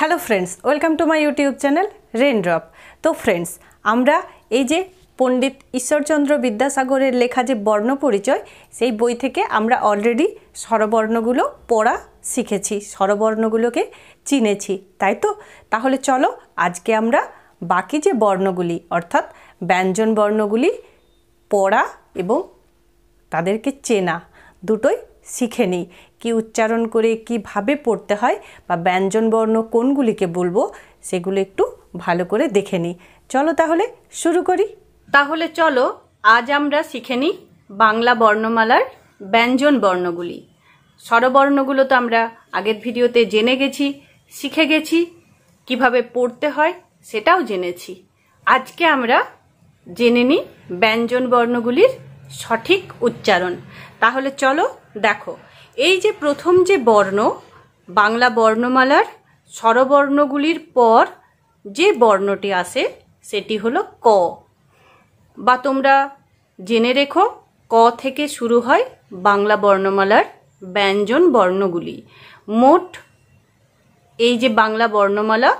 hello friends welcome to my YouTube channel raindrop তো friends আমরা এই যে পণ্ডিত ঈশ্বরচন্দ্র বিদ্যাসাগরের লেখা যে বর্ণ পরিচয় সেই বই থেকে আমরা অলরেডি স্বরবর্ণগুলো পড়া শিখেছি স্বরবর্ণগুলোকে চিনেছি তাই তো তাহলে চলো আজকে আমরা বাকি যে বর্ণগুলি অর্থাৎ ব্যঞ্জন বর্ণগুলি পড়া এবং তাদেরকে চেনা দুটোই শিখে নিই কী উচ্চারণ করে কিভাবে পড়তে হয় বা ব্যঞ্জনবর্ণ কোনগুলিকে বলবো সেগুলো একটু ভালো করে দেখে নিই চলো তাহলে শুরু করি তাহলে চলো আজ আমরা শিখে নিই বাংলা বর্ণমালার ব্যঞ্জন বর্ণগুলি স্বরবর্ণগুলো তো আমরা আগের ভিডিওতে জেনে গেছি শিখে গেছি কিভাবে পড়তে হয় সেটাও জেনেছি আজকে আমরা জেনে নিই ব্যঞ্জন বর্ণগুলির সঠিক উচ্চারণ তাহলে চলো দেখো এই যে প্রথম যে বর্ণ বাংলা বর্ণমালার স্বরবর্ণগুলির পর যে বর্ণটি আসে সেটি হলো ক বা তোমরা জেনে রেখো ক থেকে শুরু হয় বাংলা বর্ণমালার ব্যঞ্জন বর্ণগুলি মোট এই যে বাংলা বর্ণমালা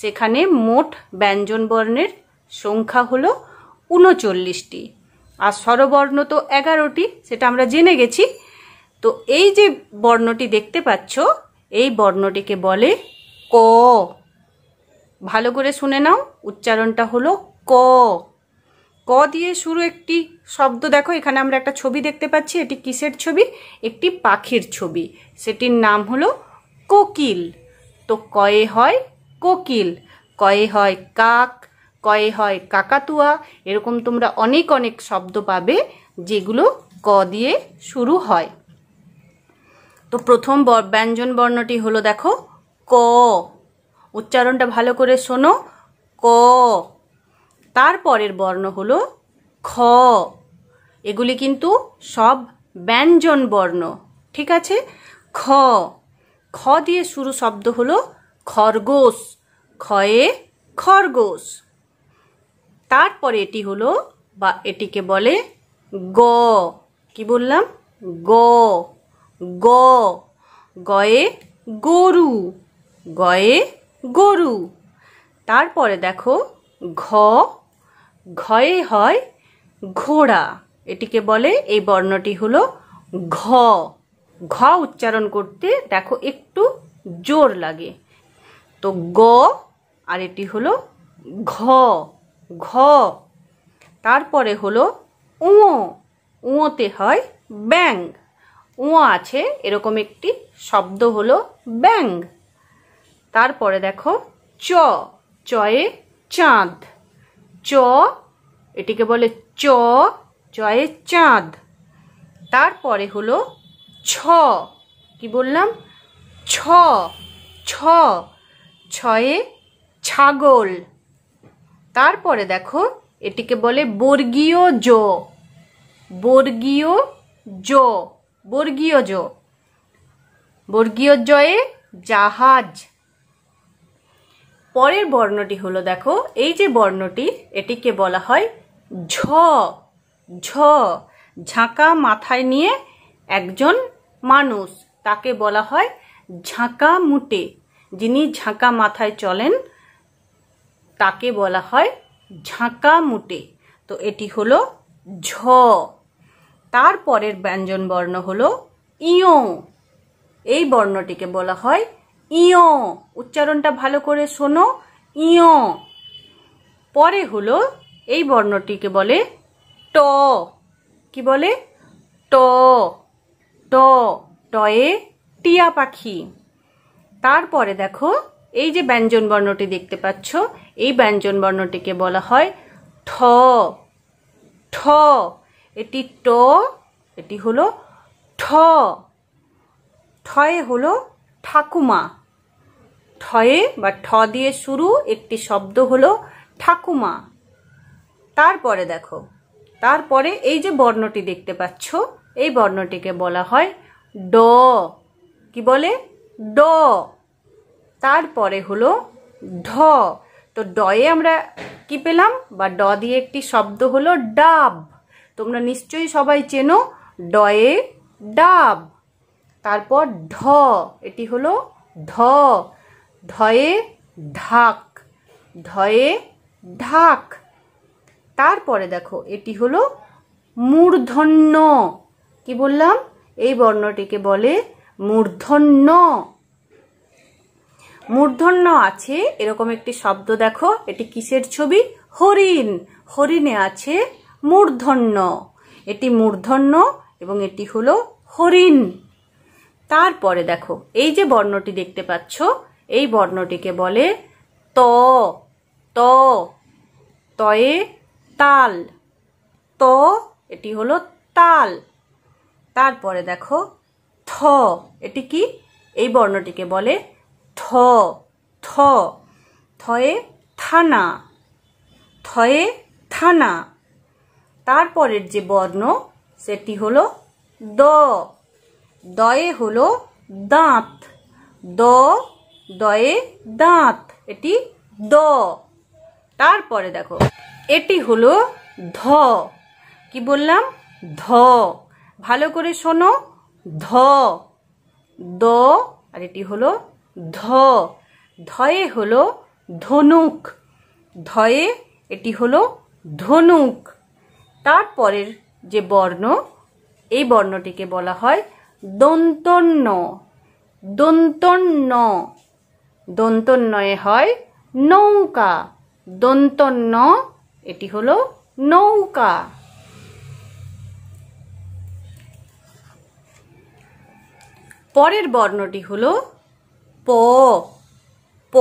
সেখানে মোট ব্যঞ্জন বর্ণের সংখ্যা হলো উনচল্লিশটি আর স্বরবর্ণ তো এগারোটি সেটা আমরা জেনে গেছি তো এই যে বর্ণটি দেখতে পাচ্ছ এই বর্ণটিকে বলে ক ভালো করে শুনে নাও উচ্চারণটা হলো ক ক দিয়ে শুরু একটি শব্দ দেখো এখানে আমরা একটা ছবি দেখতে পাচ্ছি এটি কিসের ছবি একটি পাখির ছবি সেটির নাম হলো কোকিল তো কয়ে হয় কোকিল কয়ে হয় কাক কয়ে হয় কাকাতুয়া এরকম তোমরা অনেক অনেক শব্দ পাবে যেগুলো ক দিয়ে শুরু হয় তো প্রথম ব্যঞ্জন বর্ণটি হলো দেখো ক উচ্চারণটা ভালো করে শোনো ক তারপরের বর্ণ হলো খ এগুলি কিন্তু সব ব্যঞ্জন বর্ণ ঠিক আছে খ খ দিয়ে শুরু শব্দ হলো খরগোশ খয়ে খরগোশ তারপরে এটি হলো বা এটিকে বলে গ কি বললাম গ গ গয়ে গরু গয়ে গরু তারপরে দেখো ঘ ঘয়ে হয় ঘোড়া এটিকে বলে এই বর্ণটি হলো ঘ ঘ উচ্চারণ করতে দেখো একটু জোর লাগে তো গ আর এটি হলো ঘ ঘ তারপরে হলো উঁয়ো উঁয়োতে হয় ব্যাং উঁয়ো আছে এরকম একটি শব্দ হলো ব্যাং তারপরে দেখো চ চয়ে চাঁদ চ এটিকে বলে চ চয়ে চাঁদ তারপরে হলো ছ কি বললাম ছ ছ ছয়ে ছাগল তারপরে দেখো এটিকে বলে বর্গীয় জো বর্গীয় জো বর্গীয় জো বর্গীয় জয়ে জাহাজ পরের বর্ণটি হলো দেখো এই যে বর্ণটি এটিকে বলা হয় ঝ ঝ ঝাঁকা মাথায় নিয়ে একজন মানুষ তাকে বলা হয় ঝাঁকা মুটে যিনি ঝাঁকা মাথায় চলেন তাকে বলা হয় ঝাঁকা মুটে তো এটি হলো ঝ তারপরের ব্যঞ্জন বর্ণ হলো ইয় এই বর্ণটিকে বলা হয় ইয় উচ্চারণটা ভালো করে শোনো ইয় পরে হলো এই বর্ণটিকে বলে ট কি বলে ট ট টয়ে টিয়া পাখি তারপরে দেখো এই যে ব্যঞ্জন বর্ণটি দেখতে পাচ্ছ এই ব্যঞ্জন বর্ণটিকে বলা হয় ঠ ঠ এটি ট এটি হলো ঠ ঠয়ে হলো ঠাকুমা ঠয়ে বা ঠ দিয়ে শুরু একটি শব্দ হলো ঠাকুমা তারপরে দেখো তারপরে এই যে বর্ণটি দেখতে পাচ্ছ এই বর্ণটিকে বলা হয় ড কি বলে ড তারপরে হলো ঢ তো ডয়ে আমরা কি পেলাম বা ড দিয়ে একটি শব্দ হলো ডাব তোমরা নিশ্চয়ই সবাই চেনো ডয়ে ডাব তারপর ঢ এটি হলো ঢ ধয়ে ঢাক ধয়ে ঢাক তারপরে দেখো এটি হলো মূর্ধন্য কি বললাম এই বর্ণটিকে বলে মূর্ধন্য মূর্ধন্য আছে এরকম একটি শব্দ দেখো এটি কিসের ছবি হরিণ হরিণে আছে মূর্ধন্য এটি মূর্ধন্য এবং এটি হলো হরিণ তারপরে দেখো এই যে বর্ণটি দেখতে পাচ্ছ এই বর্ণটিকে বলে ত ত তয়ে তাল ত এটি হলো তাল তারপরে দেখো থ এটি কি এই বর্ণটিকে বলে থ থ থয়ে থানা থয়ে থানা তারপরের যে বর্ণ সেটি হলো দ দয়ে হলো দাঁত দ দয়ে দাঁত এটি দ তারপরে দেখো এটি হলো ধ কি বললাম ধ ভালো করে শোনো ধ দ আর এটি হলো ধ ধয়ে হলো ধনুক ধয়ে এটি হলো ধনুক তারপরের যে বর্ণ এই বর্ণটিকে বলা হয় দন্তন্ন দন্তন্ন দন্তন্নয়ে হয় নৌকা দন্তন্ন এটি হলো নৌকা পরের বর্ণটি হলো প প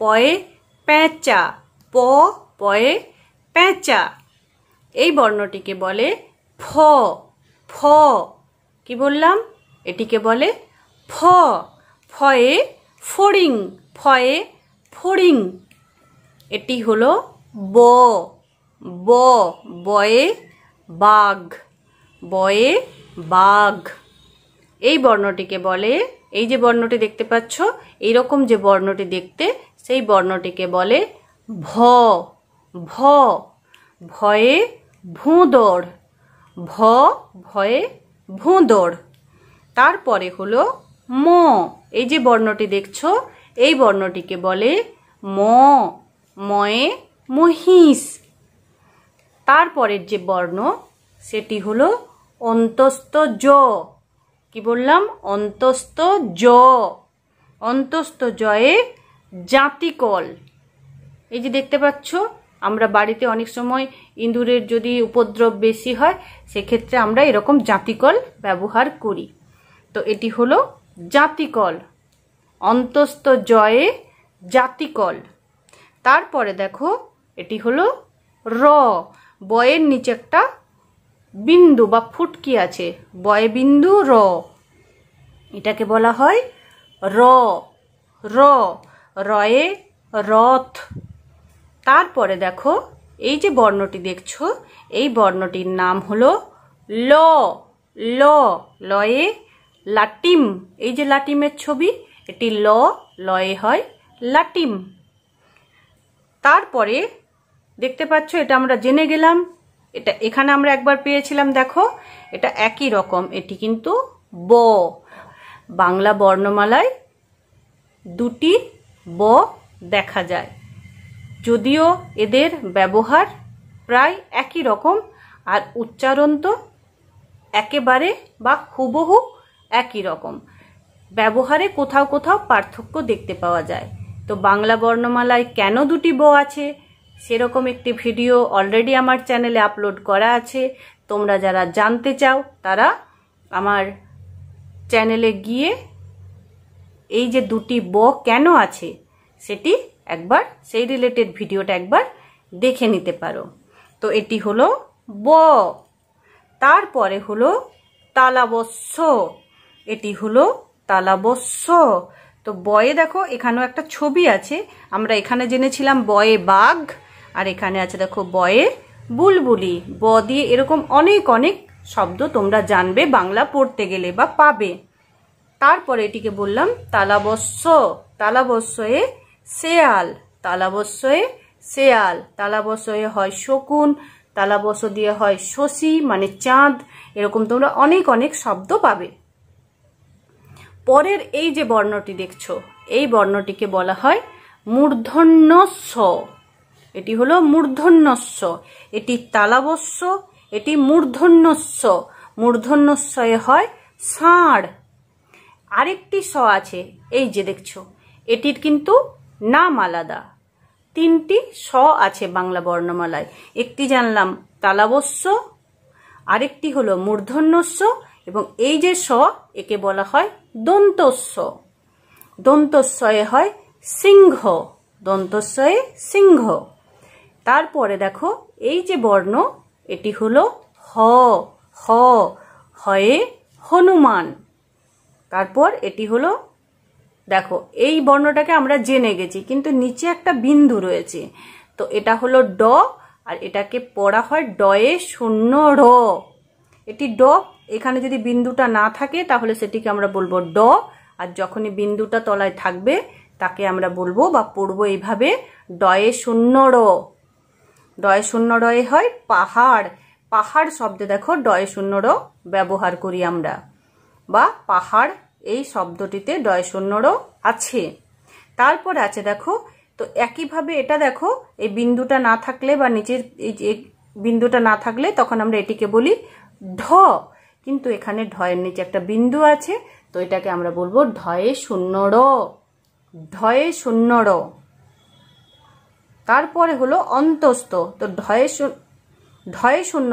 পয়ে প্যাঁচা প পয়ে প্যাঁচা এই বর্ণটিকে বলে ফ ফ কি বললাম এটিকে বলে ফ ফয়ে ফড়িং ফয়ে ফড়িং এটি হলো ব ব বয়ে বাঘ বয়ে বাঘ এই বর্ণটিকে বলে এই যে বর্ণটি দেখতে পাচ্ছ এরকম যে বর্ণটি দেখতে সেই বর্ণটিকে বলে ভ ভ ভয়ে ভূঁদড় ভ ভয়ে ভূঁদড় তারপরে হলো ম এই যে বর্ণটি দেখছো এই বর্ণটিকে বলে ম ময়ে মহিষ তারপরের যে বর্ণ সেটি হলো অন্তস্থ জ কি বললাম অন্তস্থ জ অন্তস্থ জয়ে জাতিকল এই যে দেখতে পাচ্ছ আমরা বাড়িতে অনেক সময় ইঁদুরের যদি উপদ্রব বেশি হয় সেক্ষেত্রে আমরা এরকম জাতিকল ব্যবহার করি তো এটি হলো জাতিকল অন্তস্ত জয়ে জাতিকল তারপরে দেখো এটি হলো র বয়ের নিচে একটা বিন্দু বা ফুটকি আছে বয় বিন্দু র এটাকে বলা হয় র র রয়ে রথ তারপরে দেখো এই যে বর্ণটি দেখছো এই বর্ণটির নাম হলো ল ল লয়ে লাটিম এই যে লাটিমের ছবি এটি ল লয়ে হয় লাটিম তারপরে দেখতে পাচ্ছ এটা আমরা জেনে গেলাম এটা এখানে আমরা একবার পেয়েছিলাম দেখো এটা একই রকম এটি কিন্তু ব বাংলা বর্ণমালায় দুটি ব দেখা যায় যদিও এদের ব্যবহার প্রায় একই রকম আর উচ্চারণ তো একেবারে বা হুবহু একই রকম ব্যবহারে কোথাও কোথাও পার্থক্য দেখতে পাওয়া যায় তো বাংলা বর্ণমালায় কেন দুটি ব আছে সেরকম একটি ভিডিও অলরেডি আমার চ্যানেলে আপলোড করা আছে তোমরা যারা জানতে চাও তারা আমার চ্যানেলে গিয়ে এই যে দুটি ব কেন আছে সেটি একবার সেই রিলেটেড ভিডিওটা একবার দেখে নিতে পারো তো এটি হলো ব তারপরে হলো তালাবস্য এটি হলো তালাবস্য তো বয়ে দেখো এখানেও একটা ছবি আছে আমরা এখানে জেনেছিলাম বয়ে বাঘ আর এখানে আছে দেখো বয়ে বুলবুলি ব দিয়ে এরকম অনেক অনেক শব্দ তোমরা জানবে বাংলা পড়তে গেলে বা পাবে তারপরে এটিকে বললাম তালাবস্য তালাবস্যে শেয়াল তালাবস্যে শেয়াল তালাবস্যে হয় শকুন তালাবস্য দিয়ে হয় শশী মানে চাঁদ এরকম তোমরা অনেক অনেক শব্দ পাবে পরের এই যে বর্ণটি দেখছো এই বর্ণটিকে বলা হয় মূর্ধন্য স এটি হলো মূর্ধন্যস্য এটি তালাবস্য এটি মূর্ধন্যস্য মূর্ধন্যস্যয়ে হয় ষাঁড় আরেকটি স আছে এই যে দেখছো এটির কিন্তু নাম আলাদা তিনটি স আছে বাংলা বর্ণমালায় একটি জানলাম তালাবস্য আরেকটি হলো মূর্ধন্যস্য এবং এই যে স একে বলা হয় দন্তস্য দন্তস্বয়ে হয় সিংহ দন্তস্বয়ে সিংহ তারপরে দেখো এই যে বর্ণ এটি হলো হ হ হয়ে হনুমান তারপর এটি হলো দেখো এই বর্ণটাকে আমরা জেনে গেছি কিন্তু নিচে একটা বিন্দু রয়েছে তো এটা হলো ড আর এটাকে পড়া হয় ডয়ে শূন্য র এটি ড এখানে যদি বিন্দুটা না থাকে তাহলে সেটিকে আমরা বলবো ড আর যখনই বিন্দুটা তলায় থাকবে তাকে আমরা বলবো বা পড়বো এইভাবে ডয়ে শূন্য র ডয় শূন্য ডয়ে হয় পাহাড় পাহাড় শব্দে দেখো ডয় শূন্য র ব্যবহার করি আমরা বা পাহাড় এই শব্দটিতে ডয় শূন্যরও আছে তারপর আছে দেখো তো একইভাবে এটা দেখো এই বিন্দুটা না থাকলে বা নিচের এই যে বিন্দুটা না থাকলে তখন আমরা এটিকে বলি ঢ কিন্তু এখানে ঢয়ের নিচে একটা বিন্দু আছে তো এটাকে আমরা বলবো ঢয়ে শূন্য র ঢয়ে শূন্য র তারপরে হলো অন্তস্থ তো ঢয়ে ঢয়ে শূন্য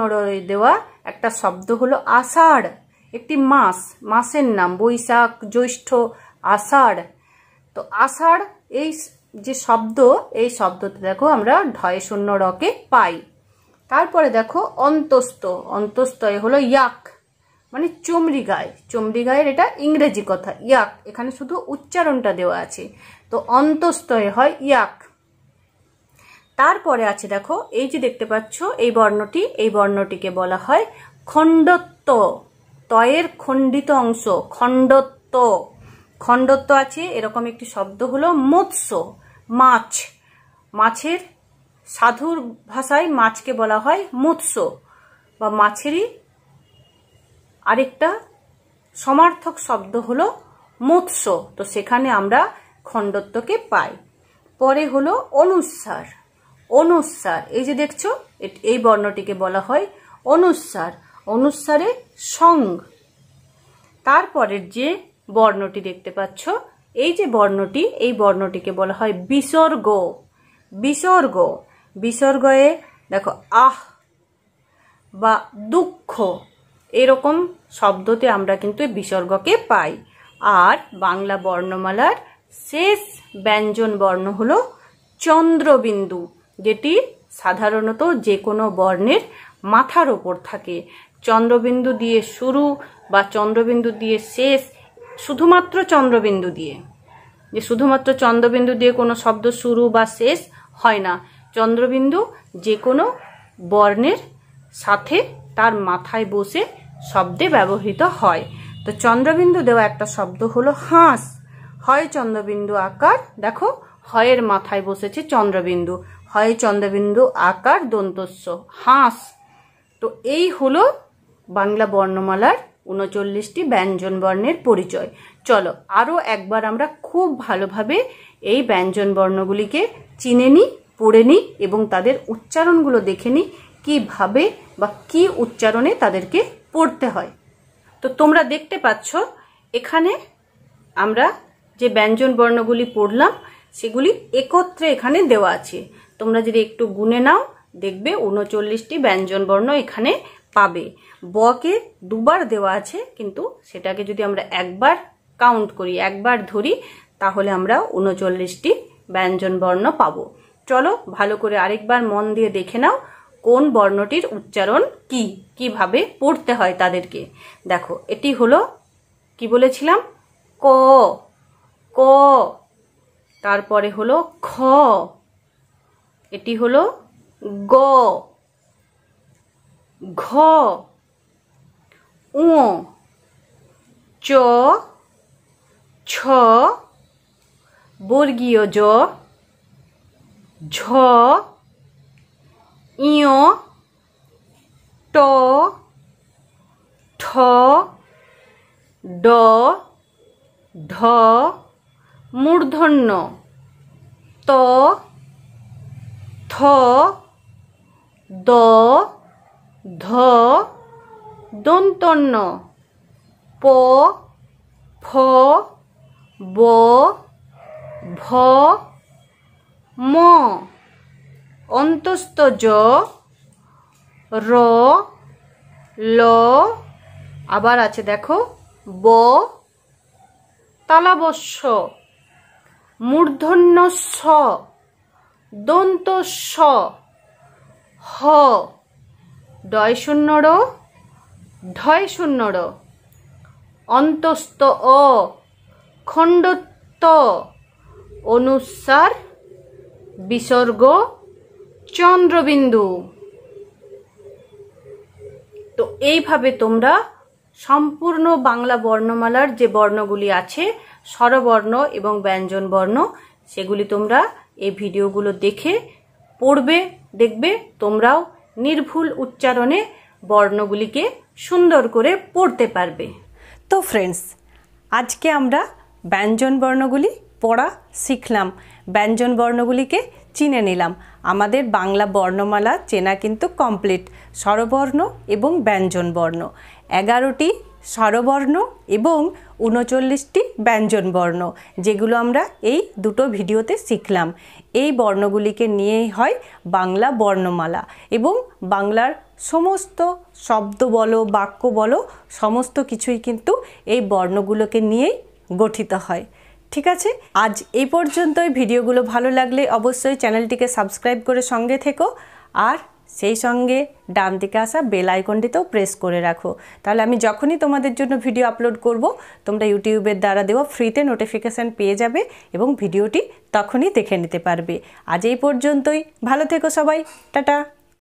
দেওয়া একটা শব্দ হলো আষাঢ় একটি মাস মাসের নাম বৈশাখ জ্যৈষ্ঠ আষাঢ় তো আষাঢ় এই যে শব্দ এই শব্দতে দেখো আমরা ঢয়ে শূন্য রকে পাই তারপরে দেখো অন্তস্থ অন্তস্থয় হলো ইয়াক মানে চমড়ি গায়ে চমড়ি গায়ের এটা ইংরেজি কথা ইয়াক এখানে শুধু উচ্চারণটা দেওয়া আছে তো অন্তস্ত হয় ইয়াক তারপরে আছে দেখো এই যে দেখতে পাচ্ছ এই বর্ণটি এই বর্ণটিকে বলা হয় খণ্ডত্ব তয়ের খণ্ডিত অংশ খণ্ডত্ব খণ্ডত্ব আছে এরকম একটি শব্দ হলো মৎস্য মাছ মাছের সাধুর ভাষায় মাছকে বলা হয় মৎস্য বা মাছেরই আরেকটা সমার্থক শব্দ হলো মৎস্য তো সেখানে আমরা খণ্ডত্বকে পাই পরে হলো অনুসার অনুসার এই যে দেখছো এই বর্ণটিকে বলা হয় অনুসার অনুসারে সং তারপরের যে বর্ণটি দেখতে পাচ্ছ এই যে বর্ণটি এই বর্ণটিকে বলা হয় বিসর্গ বিসর্গ বিসর্গয়ে দেখো আহ বা দুঃখ এরকম শব্দতে আমরা কিন্তু বিসর্গকে পাই আর বাংলা বর্ণমালার শেষ ব্যঞ্জন বর্ণ হলো চন্দ্রবিন্দু যেটি সাধারণত যে কোনো বর্ণের মাথার ওপর থাকে চন্দ্রবিন্দু দিয়ে শুরু বা চন্দ্রবিন্দু দিয়ে শেষ শুধুমাত্র চন্দ্রবিন্দু দিয়ে যে শুধুমাত্র চন্দ্রবিন্দু দিয়ে কোনো শব্দ শুরু বা শেষ হয় না চন্দ্রবিন্দু যে কোনো বর্ণের সাথে তার মাথায় বসে শব্দে ব্যবহৃত হয় তো চন্দ্রবিন্দু দেওয়া একটা শব্দ হলো হাঁস হয় চন্দ্রবিন্দু আকার দেখো হয়ের মাথায় বসেছে চন্দ্রবিন্দু হয় চন্দ্রবিন্দু আকার দন্তস্য হাঁস তো এই হলো বাংলা বর্ণমালার উনচল্লিশটি ব্যঞ্জন বর্ণের পরিচয় চলো আরও একবার আমরা খুব ভালোভাবে এই ব্যঞ্জন বর্ণগুলিকে চিনে নিই পড়ে নিই এবং তাদের উচ্চারণগুলো দেখে নিই কীভাবে বা কি উচ্চারণে তাদেরকে পড়তে হয় তো তোমরা দেখতে পাচ্ছ এখানে আমরা যে ব্যঞ্জন বর্ণগুলি পড়লাম সেগুলি একত্রে এখানে দেওয়া আছে তোমরা যদি একটু গুনে নাও দেখবে উনচল্লিশটি ব্যঞ্জন বর্ণ এখানে পাবে বকে দুবার দেওয়া আছে কিন্তু সেটাকে যদি আমরা একবার কাউন্ট করি একবার ধরি তাহলে আমরা উনচল্লিশটি ব্যঞ্জন বর্ণ পাব চলো ভালো করে আরেকবার মন দিয়ে দেখে নাও কোন বর্ণটির উচ্চারণ কি কিভাবে পড়তে হয় তাদেরকে দেখো এটি হলো কি বলেছিলাম ক ক তারপরে হলো খ এটি হল গ ঘ উ চ ছ বর্গীয় জ ঝ ইয় ট ঠ ড ঢ মূর্ধন্য ত থ দ ধ দন্তন্য প ফ ব ভ ম অন্তস্থ জ র ল আবার আছে দেখো ব তালাবস্য মূর্ধন্য স দন্ত স হ ডয় শূন্য র ঢয় শূন্য র অন্তস্ত অ খণ্ডত্ব অনুসার বিসর্গ চন্দ্রবিন্দু তো এইভাবে তোমরা সম্পূর্ণ বাংলা বর্ণমালার যে বর্ণগুলি আছে স্বরবর্ণ এবং ব্যঞ্জন বর্ণ সেগুলি তোমরা এই ভিডিওগুলো দেখে পড়বে দেখবে তোমরাও নির্ভুল উচ্চারণে বর্ণগুলিকে সুন্দর করে পড়তে পারবে তো ফ্রেন্ডস আজকে আমরা ব্যঞ্জন বর্ণগুলি পড়া শিখলাম ব্যঞ্জন বর্ণগুলিকে চিনে নিলাম আমাদের বাংলা বর্ণমালা চেনা কিন্তু কমপ্লিট স্বরবর্ণ এবং ব্যঞ্জন বর্ণ এগারোটি স্বরবর্ণ এবং উনচল্লিশটি ব্যঞ্জনবর্ণ যেগুলো আমরা এই দুটো ভিডিওতে শিখলাম এই বর্ণগুলিকে নিয়েই হয় বাংলা বর্ণমালা এবং বাংলার সমস্ত শব্দ বলো বাক্য বলো সমস্ত কিছুই কিন্তু এই বর্ণগুলোকে নিয়েই গঠিত হয় ঠিক আছে আজ এই পর্যন্তই ভিডিওগুলো ভালো লাগলে অবশ্যই চ্যানেলটিকে সাবস্ক্রাইব করে সঙ্গে থেকো আর সেই সঙ্গে ডান দিকে আসা বেল আইকনটিতেও প্রেস করে রাখো তাহলে আমি যখনই তোমাদের জন্য ভিডিও আপলোড করব তোমরা ইউটিউবের দ্বারা দেওয়া ফ্রিতে নোটিফিকেশান পেয়ে যাবে এবং ভিডিওটি তখনই দেখে নিতে পারবে আজ এই পর্যন্তই ভালো থেকো সবাই টাটা